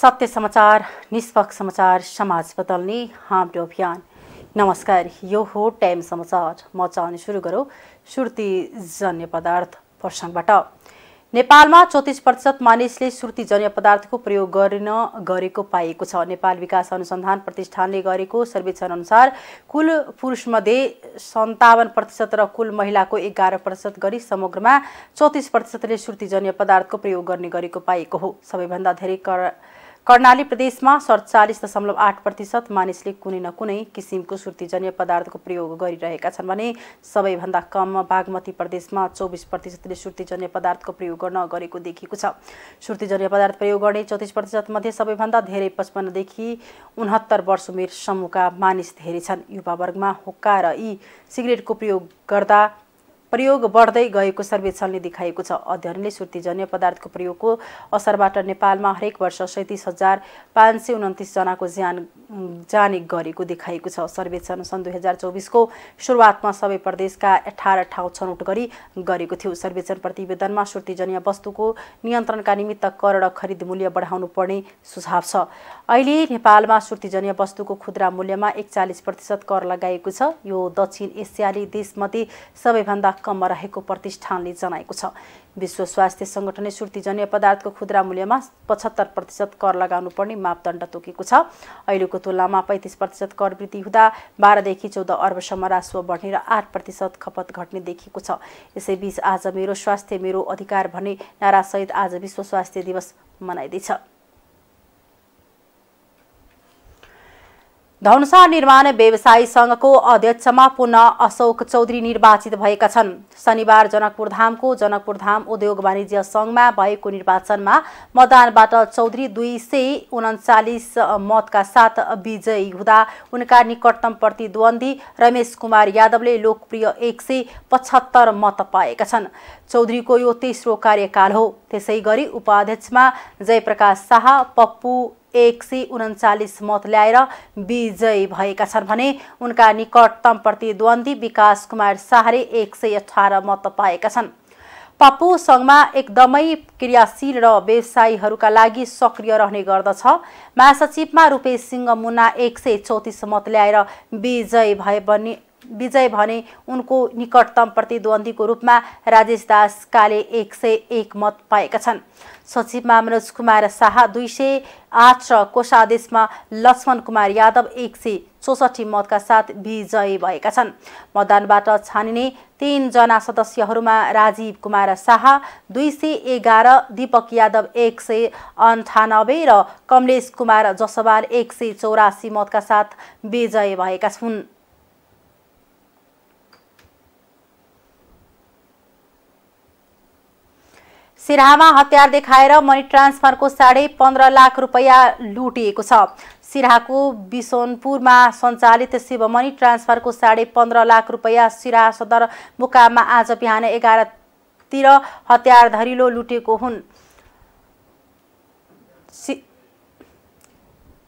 सत्य समाचार निष्पक्ष समाचार समाज बदल्ने हाम्रो अभियान नमस्कार यो हो टाइम समाचार म चाहने सुरु गरौँ सुर्ती जन्य पदार्थ प्रसङ्गबाट नेपालमा चौतिस प्रतिशत मानिसले श्रुतिजन्य पदार्थको प्रयोग गरिन गरेको पाइएको छ नेपाल विकास अनुसन्धान प्रतिष्ठानले गरेको सर्वेक्षण अनुसार कुल पुरुषमध्ये सन्तावन प्रतिशत र कुल महिलाको एघार प्रतिशत गरी समग्रमा चौतिस प्रतिशतले श्रुतिजन्य पदार्थको प्रयोग गर्ने गरेको पाइएको हो सबैभन्दा धेरै कर कर्णाली प्रदेशमा सडचालिस दशमलव आठ प्रतिशत मानिसले कुनै न कुनै किसिमको सुर्तीजन्य पदार्थको प्रयोग गरिरहेका छन् भने सबैभन्दा कम बागमती प्रदेशमा चौबिस प्रतिशतले सुर्तीजन्य पदार्थको प्रयोग गर्न गरेको देखिएको छ सुर्तीजन्य पदार्थ प्रयोग गर्ने चौतिस मध्ये सबैभन्दा धेरै पचपन्नदेखि उनहत्तर वर्ष उमेर समूहका मानिस धेरै छन् युवावर्गमा हुक्का र यी सिगरेटको प्रयोग गर्दा प्रयोग बढ्दै गएको सर्वेक्षणले देखाएको छ अध्ययनले सुर्तीजन्य पदार्थको प्रयोगको असरबाट नेपालमा हरेक वर्ष सैतिस हजार पाँच सय उन्तिसजनाको ज्यान जाने गरेको देखाएको छ सर्वेक्षण सन् दुई हजार चौबिसको सुरुवातमा सबै प्रदेशका अठार ठाउँ छनौट गरी गरेको थियो सर्वेक्षण प्रतिवेदनमा सुर्तीजन्य वस्तुको नियन्त्रणका निमित्त कर र खरिद मूल्य बढाउनु पर्ने सुझाव छ अहिले नेपालमा सुर्तीजन्य वस्तुको खुद्रा मूल्यमा एकचालिस प्रतिशत कर लगाएको छ यो दक्षिण एसियाली देशमध्ये सबैभन्दा कममा रहेको प्रतिष्ठानले जनाएको छ विश्व स्वास्थ्य सङ्गठनले सुर्तीजन्य पदार्थको खुद्रा मूल्यमा पचहत्तर प्रतिशत कर लगाउनुपर्ने मापदण्ड तोकेको छ अहिलेको तुलनामा पैँतिस प्रतिशत कर वृद्धि हुँदा बाह्रदेखि चौध अर्बसम्म राजस्व बढ्ने र आठ प्रतिशत खपत घट्ने देखिएको छ यसैबीच आज मेरो स्वास्थ्य मेरो अधिकार भन्ने नारासहित आज विश्व स्वास्थ्य दिवस मनाइँदैछ धनुषा निर्माण व्यवसायी सङ्घको अध्यक्षमा पुनः अशोक चौधरी निर्वाचित भएका छन् शनिबार जनकपुरधामको जनकपुरधाम उद्योग वाणिज्य सङ्घमा भएको निर्वाचनमा मतदानबाट चौधरी दुई सय उन्चालिस मतका साथ विजयी हुँदा उनका निकटतम प्रतिद्वन्दी रमेश कुमार यादवले लोकप्रिय एक सय पचहत्तर मत पाएका छन् चौधरीको यो तेस्रो कार्यकाल हो त्यसै गरी उपाध्यक्षमा जयप्रकाश शाह पप्पू एक सय उन्चालिस मत ल्याएर विजय भएका छन् भने उनका निकटतम प्रतिद्वन्दी विकास कुमार शाहले एक सय अठार मत पाएका छन् पप्पू सङ्घमा एकदमै क्रियाशील र व्यवसायीहरूका लागि सक्रिय रहने गर्दछ महासचिवमा रूपेश सिंह मुना एक सय चौतिस मत ल्याएर विजयी भए पनि विजय भने उनको निकटतम प्रतिद्वन्दीको रूपमा राजेश दास काले एक सय एक मत पाएका छन् सचिवमा मनोज कुमार शाह दुई सय आठ र कोषादेशमा लक्ष्मण कुमार यादव एक सय चौसठी मतका साथ विजय भएका छन् मतदानबाट छानिने तिनजना सदस्यहरूमा राजीव कुमार शाह दुई सय एघार दीपक यादव एक सय अन्ठानब्बे र कमलेश कुमार जसवाल एक सय चौरासी मतका साथ विजय भएका छन् सिराहामा हतियार देखाएर मनी ट्रान्सफरको साढे पन्ध्र लाख रुपियाँ लुटिएको छ सिराहाको बिसोनपुरमा सञ्चालित शिव मनी ट्रान्सफरको साढे पन्ध्र लाख रुपियाँ सिराहा सदर मुकाममा आज बिहान एघारतिर हतियार धरिलो लुटेको हुन्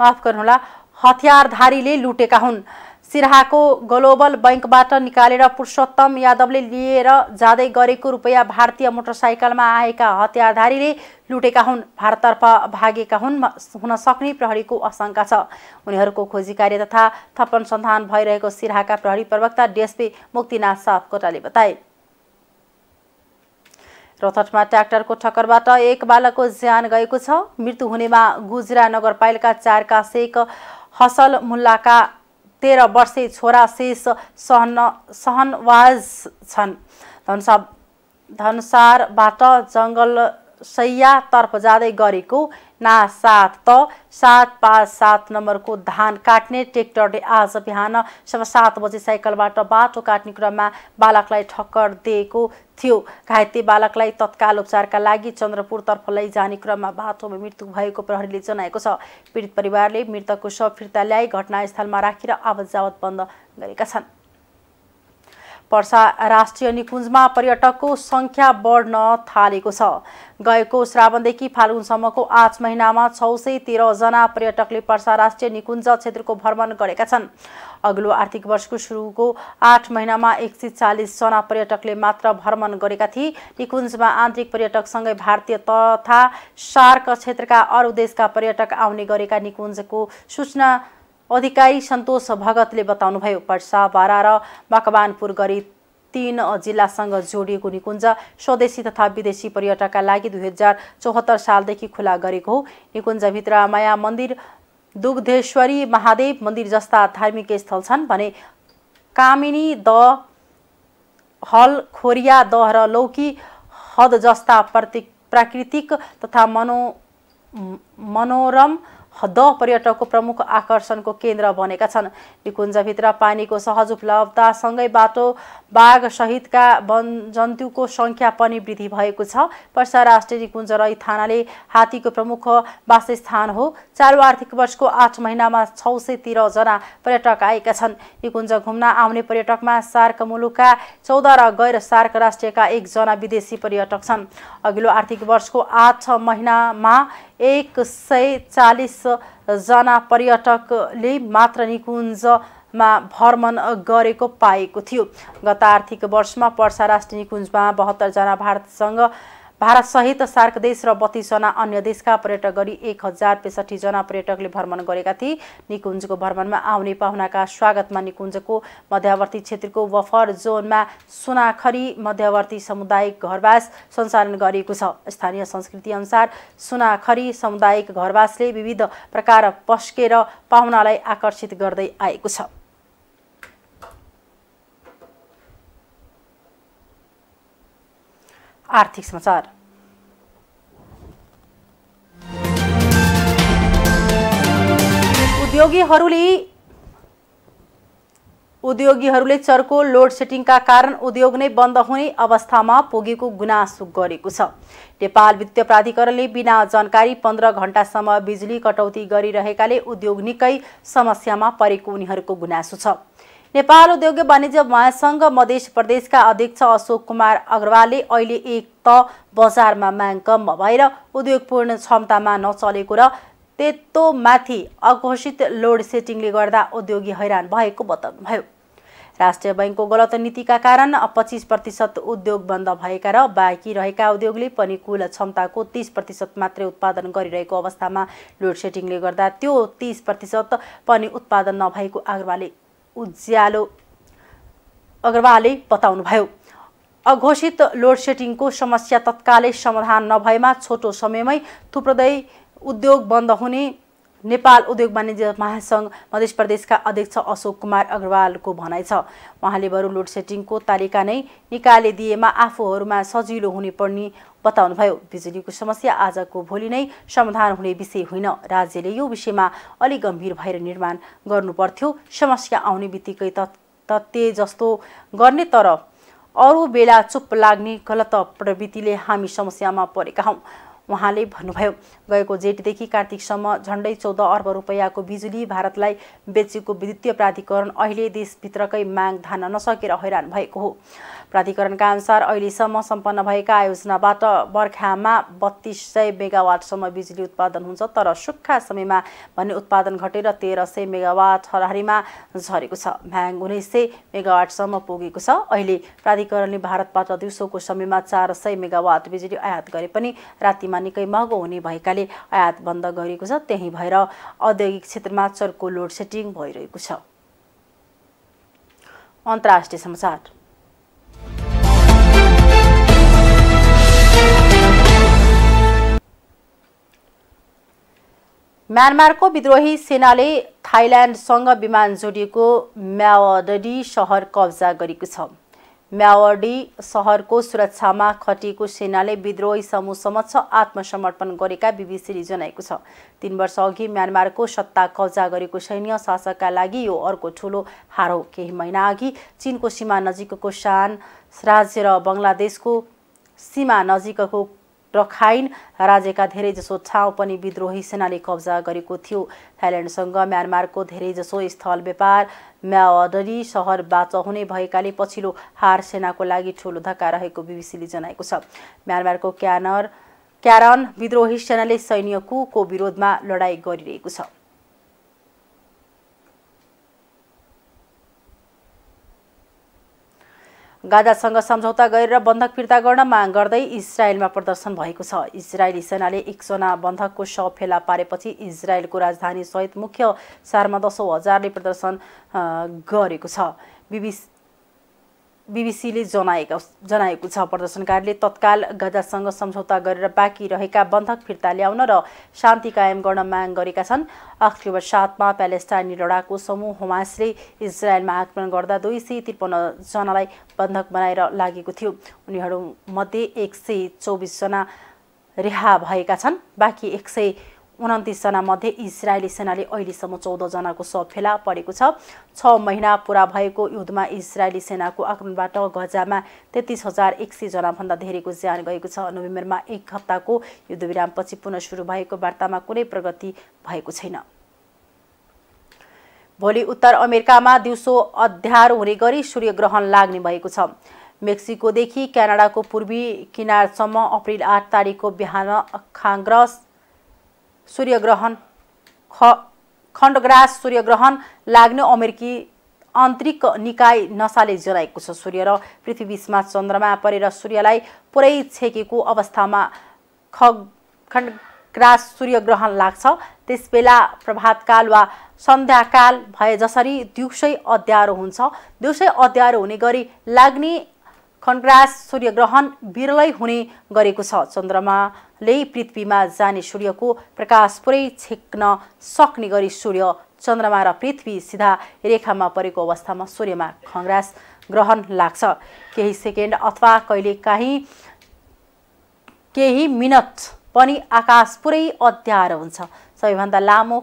माफ गर्नुहोला हतियारधारीले लुटेका हुन् सिराहाको ग्लोबल बैङ्कबाट निकालेर पुरुषोत्तम यादवले लिएर जाँदै गरेको रुपियाँ भारतीय मोटरसाइकलमा आएका हत्याधारीले लुटेका हुन् भारततर्फ भागेका हुन् हुन सक्ने प्रहरीको आशंका छ उनीहरूको खोजी कार्य तथा थप अनुसन्धान भइरहेको सिराहाका प्रहरी प्रवक्ता डिएसपी मुक्तिनाथ सापकोटाले बताए रोथटमा ट्र्याक्टरको ठक्करबाट एक बालकको ज्यान गएको छ मृत्यु हुनेमा गुजरा नगरपालिका चारका सेक हसल मुल्लाका तेह्र वर्षे छोरा शेष सहन सहनवाज छन् धनसा धनसारबाट जङ्गल सैयातर्फ जाँदै गरेको ना सात त सात पाँच सात नम्बरको धान काट्ने ट्रेक्टरले आज बिहान सवा सात बजे साइकलबाट बाटो काट्ने क्रममा बालकलाई ठक्कर दिएको थियो घाइते बालकलाई तत्काल उपचारका लागि चन्द्रपुरतर्फ लैजाने क्रममा बाटोमा मृत्यु भएको प्रहरीले जनाएको छ पीडित परिवारले मृतकको शव फिर्ता ल्याई घटनास्थलमा राखेर आवत जावत बन्द गरेका छन् पर्सा राष्ट्रिय निकुञ्जमा पर्यटकको सङ्ख्या बढ्न थालेको छ गएको श्रावणदेखि फाल्गुनसम्मको आठ महिनामा छ सय तेह्रजना पर्यटकले पर्सा राष्ट्रिय निकुञ्ज क्षेत्रको भ्रमण गरेका छन् अग्लो आर्थिक वर्षको सुरुको आठ महिनामा एक सय चालिसजना पर्यटकले मात्र भ्रमण गरेका थिए निकुञ्जमा आन्तरिक पर्यटकसँगै भारतीय तथा सार्क क्षेत्रका अरू देशका पर्यटक आउने गरेका निकुञ्जको सूचना अधिकारी सन्तोष भगतले बताउनुभयो पर्सा बारा र मकवानपुर गरी तीन जिल्लासँग जोडिएको निकुञ्ज स्वदेशी तथा विदेशी पर्यटकका लागि दुई हजार चौहत्तर सालदेखि खुला गरेको हो निकुञ्जभित्र माया मन्दिर दुग्धेश्वरी महादेव मन्दिर जस्ता धार्मिक स्थल छन् भने कामिनी द हल खोरिया दह र लौकी हद जस्ता प्रति प्राकृतिक तथा मनो मनोरम द पर्यटकको प्रमुख आकर्षणको केन्द्र बनेका छन् निकुञ्जभित्र पानीको सहज उपलब्धतासँगै बाटो बाघसहितका वन जन्तुको सङ्ख्या पनि वृद्धि भएको छ पर्सा राष्ट्रिय निकुञ्ज रही थानाले हात्तीको प्रमुख वासस्थान हो चालु आर्थिक वर्षको आठ महिनामा छ सय तेह्रजना पर्यटक आएका छन् निकुञ्ज घुम्न आउने पर्यटकमा सार्क मुलुकका चौध र गैर सार्क राष्ट्रियका एकजना विदेशी पर्यटक छन् अघिल्लो आर्थिक वर्षको आठ महिनामा एक सय चालिसजना पर्यटकले मात्र निकुञ्ज मा भ्रमण गरेको पाएको थियो गत आर्थिक वर्षमा पर्सा राष्ट्रिय निकुञ्जमा बहत्तरजना भारतसँग भारतसहित सार्क देश र बत्तीसजना अन्य देशका पर्यटक गरी एक हजार पेसठीजना पर्यटकले भ्रमण गरेका थिए निकुञ्जको भ्रमणमा आउने पाहुनाका स्वागतमा निकुञ्जको मध्यवर्ती क्षेत्रको वफर जोनमा सुनाखरी मध्यवर्ती सामुदायिक घरवास सञ्चालन गरिएको छ स्थानीय संस्कृति अनुसार सुनाखरी सामुदायिक घरवासले विविध प्रकार पस्केर पाहुनालाई आकर्षित गर्दै आएको छ आर्थिक समाचार उद्योगीहरूले उद्योगीहरूले चर्को लोड सेटिङका कारण उद्योग नै बन्द हुने अवस्थामा पुगेको गुनासो गरेको छ नेपाल वित्तीय प्राधिकरणले बिना जानकारी पन्ध्र घण्टासम्म बिजुली कटौती गरिरहेकाले उद्योग निकै समस्यामा परेको उनीहरूको गुनासो छ नेपाल उद्योग वाणिज्य महासङ्घ मधेस प्रदेशका अध्यक्ष अशोक कुमार अग्रवालले अहिले एक त बजारमा माग कम भएर उद्योगपूर्ण क्षमतामा नचलेको र त्यतोमाथि अघोषित लोड सेटिङले गर्दा उद्योगी हैरान भएको बताउनुभयो राष्ट्रिय बैङ्कको गलत नीतिका कारण पच्चिस प्रतिशत उद्योग बन्द भएका र बाँकी रहेका उद्योगले पनि कुल क्षमताको तिस प्रतिशत मात्रै उत्पादन गरिरहेको अवस्थामा लोड सेटिङले गर्दा त्यो तिस प्रतिशत पनि उत्पादन नभएको अग्रवालले उज्यालो अग्रवालले बताउनुभयो अघोषित लोड सेडिङको समस्या तत्कालै समाधान नभएमा छोटो समयमै थुप्रदै उद्योग बन्द हुने नेपाल उद्योग वाणिज्य महासङ्घ मध्य प्रदेशका अध्यक्ष अशोक कुमार अग्रवालको भनाइ छ उहाँले बरु लोड सेटिङको तालिका नै निकालिदिएमा आफूहरूमा सजिलो हुने पर्ने बताउनुभयो बिजुलीको समस्या आजको भोलि नै समाधान हुने विषय होइन राज्यले यो विषयमा अलि गम्भीर भएर निर्माण गर्नुपर्थ्यो समस्या आउने बित्तिकै तत्त्य जस्तो गर्ने तर अरू बेला चुप लाग्ने गलत प्रवृत्तिले हामी समस्यामा परेका हौँ उहाँले भन्नुभयो गएको जेठदेखि कार्तिकसम्म झन्डै चौध अर्ब रुपियाँको बिजुली भारतलाई बेचेको विद्युतीय प्राधिकरण अहिले देशभित्रकै माग धान्न नसकेर हैरान भएको हो प्राधिकरणका अनुसार अहिलेसम्म सम्पन्न भएका आयोजनाबाट बर्खामा बत्तिस सय मेगावाटसम्म बिजुली उत्पादन हुन्छ तर सुक्खा समयमा भने उत्पादन घटेर तेह्र सय मेगावाट हराहरीमा झरेको छ भ्याङ उन्नाइस सय मेगावाटसम्म पुगेको छ अहिले प्राधिकरणले भारतबाट दिउँसोको समयमा चार सय मेगावाट बिजुली आयात गरे पनि रातिमा निकै महँगो हुने भएकाले आयात बन्द गरिएको छ त्यही भएर औद्योगिक क्षेत्रमा चर्को लोड सेटिङ भइरहेको छ अन्तर्राष्ट्रिय समाचार म्यानमारको विद्रोही सेनाले थाइल्यान्डसँग विमान जोडिएको म्यावडी सहर कब्जा गरेको छ म्यावडी सहरको सुरक्षामा खटिएको सेनाले विद्रोही समूह समक्ष आत्मसमर्पण गरेका बिबिसीले जनाएको छ तिन अघि म्यानमारको सत्ता कब्जा गरेको सैन्य शासकका लागि यो अर्को ठुलो हार हो केही महिना अघि चिनको सीमा नजिकको सान राज्य र बङ्गलादेशको सीमा नजिकको र खाइन राज्यका धेरैजसो छाउ पनि विद्रोही सेनाले कब्जा गरेको थियो थाइल्यान्डसँग म्यानमारको धेरैजसो स्थल व्यापार सहर बाच हुने भएकाले पछिल्लो हार सेनाको लागि ठुलो धक्का रहेको बिबिसीले जनाएको छ म्यानमारको क्यानर क्यारन विद्रोही सेनाले सैन्य कुको विरोधमा लडाईँ गरिरहेको छ गाजासँग सम्झौता गरेर बन्धक फिर्ता गर्न माग गर्दै इजरायलमा प्रदर्शन भएको छ इजरायली सेनाले एकजना बन्धकको शव फेला पारेपछि इजरायलको राजधानी सहित मुख्य सारमा दसौँ हजारले प्रदर्शन गरेको छ बिबिस बिबिसीले जनाएका जनाएको छ प्रदर्शनकारीले तत्काल गजासँग सम्झौता गरेर बाँकी रहेका बन्धक फिर्ता ल्याउन र शान्ति कायम गर्न माग गरेका छन् अक्टोबर सातमा प्यालेस्टाइनी लडाकु समूह हमासले इजरायलमा आक्रमण गर्दा दुई सय त्रिपन्नजनालाई बन्धक बनाएर लागेको थियो उनीहरूमध्ये एक सय चौबिसजना रिहा भएका छन् बाँकी एक सय उन्तिसजना मध्ये इजरायली सेनाले अहिलेसम्म चौधजनाको शव फेला परेको छ छ महिना पुरा भएको युद्धमा इजरायली सेनाको आक्रमणबाट गजामा तेत्तिस हजार एक सयजनाभन्दा धेरैको ज्यान गएको छ नोभेम्बरमा एक हप्ताको युद्धविरामपछि पुनः सुरु भएको वार्तामा कुनै प्रगति भएको छैन भोलि उत्तर अमेरिकामा दिउँसो अध्ययार हुने गरी सूर्य ग्रहण लाग्ने भएको छ मेक्सिकोदेखि क्यानाडाको पूर्वी किनारसम्म अप्रिल आठ तारिकको बिहान खाङ्ग्रस सूर्य ग्रहण ख खण्डग्रास सूर्य ग्रहण लाग्ने अमेरिकी आन्तरिक निकाय नसाले जलाएको छ सूर्य र पृथ्वीबीचमा चन्द्रमा परेर सूर्यलाई पुरै छेकेको अवस्थामा ख खण्डग्रास सूर्य ग्रहण लाग्छ त्यसबेला प्रभातकाल वा सन्ध्याकाल भए जसरी दिउँसै अध्ययारो हुन्छ दिउँसै अध्ययारो हुने गरी लाग्ने खनग्रास सूर्यग्रहण विरलै हुने गरेको छ चन्द्रमाले पृथ्वीमा जाने सूर्यको प्रकाश पुरै छेक्न सक्ने गरी सूर्य चन्द्रमा र पृथ्वी सिधा रेखामा परेको अवस्थामा सूर्यमा खनग्रास ग्रहण लाग्छ केही सेकेन्ड अथवा कहिलेकाहीँ केही मिनट पनि आकाश पुरै अध्यारो हुन्छ सबैभन्दा लामो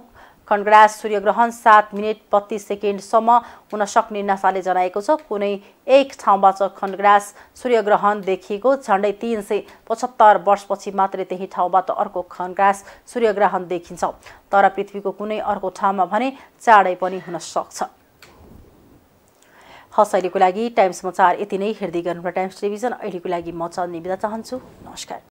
खण्डराज सूर्यग्रहण सात मिनट बत्तिस सेकेन्डसम्म हुन सक्ने नासाले जनाएको छ कुनै एक ठाउँबाट खण्डग्रास सूर्यग्रहण देखिएको झन्डै तिन सय पचहत्तर वर्षपछि मात्रै त्यही ठाउँबाट अर्को खण्डग्रास सूर्यग्रहण देखिन्छ तर पृथ्वीको कुनै अर्को ठाउँमा भने चाँडै पनि हुन सक्छ हस् अहिलेको लागि टाइम समाचार यति नै हेर्दै गर्नु टाइम्स टेलिभिजन अहिलेको लागि म चल्ने बिदा चाहन्छु नमस्कार